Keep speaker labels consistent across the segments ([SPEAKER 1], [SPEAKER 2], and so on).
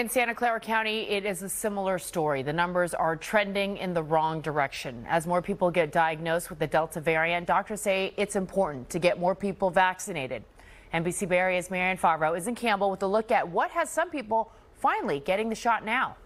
[SPEAKER 1] In Santa Clara County, it is a similar story. The numbers are trending in the wrong direction. As more people get diagnosed with the Delta variant, doctors say it's important to get more people vaccinated. NBC Bay Area's Marian Favreau is in Campbell with a look at what has some people finally getting the shot now.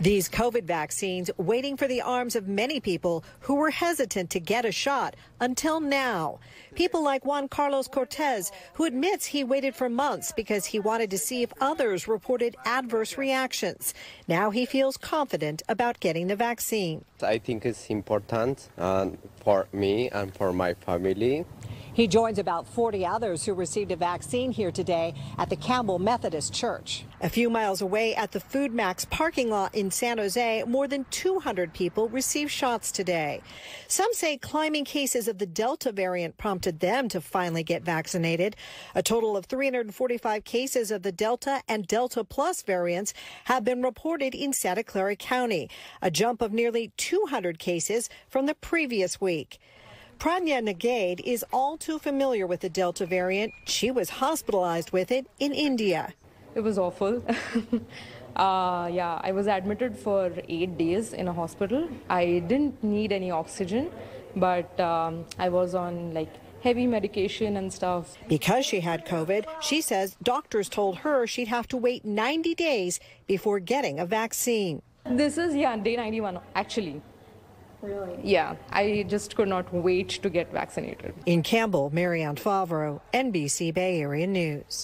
[SPEAKER 2] These COVID vaccines waiting for the arms of many people who were hesitant to get a shot until now. People like Juan Carlos Cortez, who admits he waited for months because he wanted to see if others reported adverse reactions. Now he feels confident about getting the vaccine.
[SPEAKER 3] I think it's important uh, for me and for my family he
[SPEAKER 2] joins about 40 others who received a vaccine here today at the Campbell Methodist Church. A few miles away at the Food Max parking lot in San Jose, more than 200 people received shots today. Some say climbing cases of the Delta variant prompted them to finally get vaccinated. A total of 345 cases of the Delta and Delta Plus variants have been reported in Santa Clara County, a jump of nearly 200 cases from the previous week. Pranya Nagade is all too
[SPEAKER 4] familiar with the Delta variant. She was hospitalized with it in India. It was awful. Uh, yeah, I was admitted for eight days in a hospital. I didn't need any oxygen, but um, I was on like heavy medication and stuff. Because she had COVID, she says doctors told her she'd have to wait 90 days before getting a vaccine. This is, yeah, day 91, actually. Really? Yeah, I just could not wait to get vaccinated.
[SPEAKER 2] In Campbell, Marianne Favreau, NBC Bay Area News.